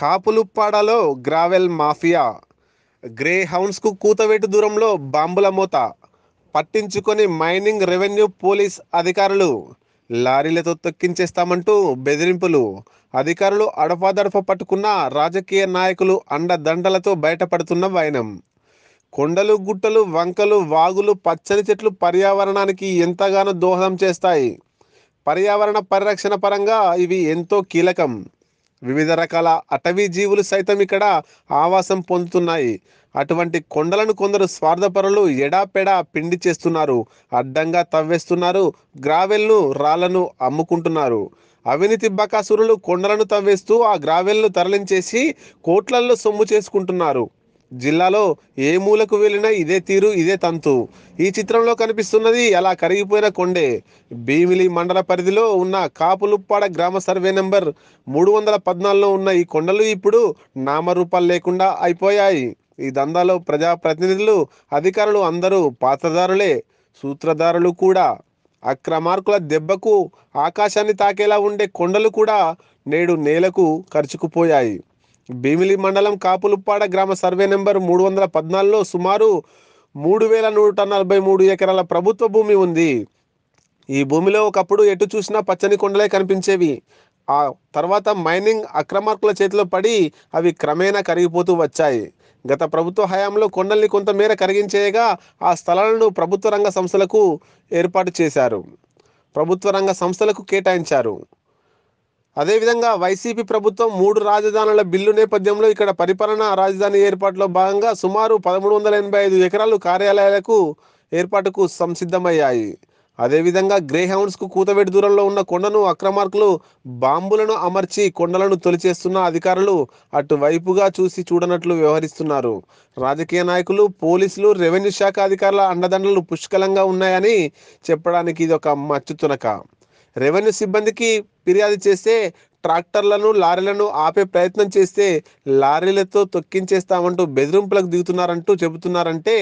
కాపులుప్పాడలో gravel mafia గ్రే హౌన్స్కు కూతవేటు దూరంలో బాంబుల మూత పట్టించుకొని మైనింగ్ రెవెన్యూ పోలీస్ అధికారులు లారీలతో తొక్కించేస్తామంటూ బెదిరింపులు అధికారులు అడపాదడప పట్టుకున్న రాజకీయ నాయకులు అండదండలతో బయటపడుతున్న వైనం కొండలు గుట్టలు వంకలు వాగులు పచ్చని చెట్లు పర్యావరణానికి ఎంతగానో దోహదం చేస్తాయి పర్యావరణ పరిరక్షణ పరంగా ఇవి ఎంతో కీలకం వివిధ రకాల అటవీ జీవులు సైతం ఇక్కడ ఆవాసం పొందుతున్నాయి అటువంటి కొండలను కొందరు స్వార్థపరులు ఎడాపెడా పిండి చేస్తున్నారు అడ్డంగా తవ్వేస్తున్నారు గ్రావెల్ను రాళ్లను అమ్ముకుంటున్నారు అవినీతి బకాసురులు కొండలను తవ్వేస్తూ ఆ గ్రావెల్ను తరలించేసి కోట్లల్లో సొమ్ము చేసుకుంటున్నారు జిల్లాలో ఏ మూలకు వెళ్ళినా ఇదే తీరు ఇదే తంతు ఈ చిత్రంలో కనిపిస్తున్నది అలా కరిగిపోయిన కొండే భీమిలి మండల పరిధిలో ఉన్న కాపులుప్పాడ గ్రామ సర్వే నెంబర్ మూడు వందల పద్నాలుగులో ఉన్న ఈ కొండలు ఇప్పుడు నామరూపాలు లేకుండా అయిపోయాయి ఈ దందాలో ప్రజాప్రతినిధులు అధికారులు అందరూ పాత్రదారులే సూత్రధారులు కూడా అక్రమార్కుల దెబ్బకు ఆకాశాన్ని తాకేలా ఉండే కొండలు కూడా నేడు నేలకు ఖర్చుకుపోయాయి భీమిలి మండలం కాపులుప్పాడ గ్రామ సర్వే నెంబర్ మూడు వందల పద్నాలుగులో సుమారు మూడు వేల నూట నలభై మూడు ఎకరాల ప్రభుత్వ భూమి ఉంది ఈ భూమిలో ఒకప్పుడు ఎటు చూసినా పచ్చని కొండలే కనిపించేవి ఆ తర్వాత మైనింగ్ అక్రమార్కుల చేతిలో పడి అవి క్రమేణా కరిగిపోతూ వచ్చాయి గత ప్రభుత్వ హయాంలో కొండల్ని కొంతమేర కరిగించేయగా ఆ స్థలాలను ప్రభుత్వ రంగ సంస్థలకు ఏర్పాటు చేశారు ప్రభుత్వ రంగ సంస్థలకు కేటాయించారు అదేవిధంగా వైసీపీ ప్రభుత్వం మూడు రాజధానుల బిల్లు నేపథ్యంలో ఇక్కడ పరిపాలన రాజధాని ఏర్పాటులో భాగంగా సుమారు పదమూడు వందల ఎనభై ఐదు ఎకరాలు కార్యాలయాలకు ఏర్పాటుకు సంసిద్ధమయ్యాయి అదేవిధంగా గ్రేహౌండ్స్కు కూతవేటి దూరంలో ఉన్న కొండను అక్రమార్కులు బాంబులను అమర్చి కొండలను తొలిచేస్తున్న అధికారులు అటువైపుగా చూసి చూడనట్లు వ్యవహరిస్తున్నారు రాజకీయ నాయకులు పోలీసులు రెవెన్యూ శాఖ అధికారుల అండదండలు పుష్కలంగా ఉన్నాయని చెప్పడానికి ఇది ఒక మచ్చుతునక రెవెన్యూ సిబ్బందికి ఫిర్యాదు చేస్తే ట్రాక్టర్లను లారీలను ఆపే ప్రయత్నం చేస్తే లారీలతో తొక్కించేస్తామంటూ బెదిరింపులకు దిగుతున్నారంటూ చెబుతున్నారంటే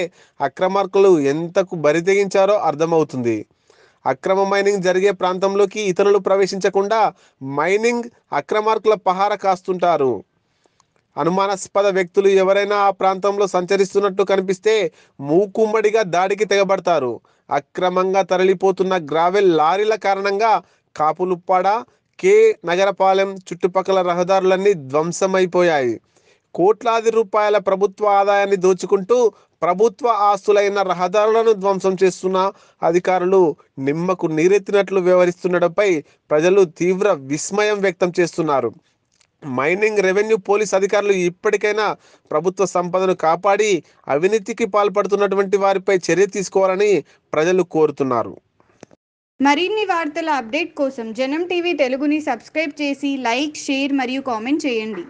అక్రమార్కులు ఎంతకు బరితెగించారో అర్థమవుతుంది అక్రమ మైనింగ్ జరిగే ప్రాంతంలోకి ఇతరులు ప్రవేశించకుండా మైనింగ్ అక్రమార్కుల పహార కాస్తుంటారు అనుమానాస్పద వ్యక్తులు ఎవరైనా ఆ ప్రాంతంలో సంచరిస్తున్నట్టు కనిపిస్తే మూకుమ్మడిగా దాడికి తెగబడతారు అక్రమంగా తరలిపోతున్న గ్రావెల్ లారీల కారణంగా కాపులుప్పాడ కే నగరపాలెం చుట్టుపక్కల రహదారులన్నీ ధ్వంసమైపోయాయి కోట్లాది రూపాయల ప్రభుత్వ ఆదాయాన్ని దోచుకుంటూ ప్రభుత్వ ఆస్తులైన రహదారులను ధ్వంసం చేస్తున్న అధికారులు నిమ్మకు నీరెత్తినట్లు వ్యవహరిస్తుండటంపై ప్రజలు తీవ్ర విస్మయం వ్యక్తం చేస్తున్నారు మైనింగ్ రెవెన్యూ పోలీస్ అధికారులు ఇప్పటికైనా ప్రభుత్వ సంపదను కాపాడి అవినీతికి పాల్పడుతున్నటువంటి వారిపై చర్య తీసుకోవాలని ప్రజలు కోరుతున్నారు మరిన్ని వార్తల అప్డేట్ కోసం జనం టీవీ తెలుగుని సబ్స్క్రైబ్ చేసి లైక్ షేర్ మరియు కామెంట్ చేయండి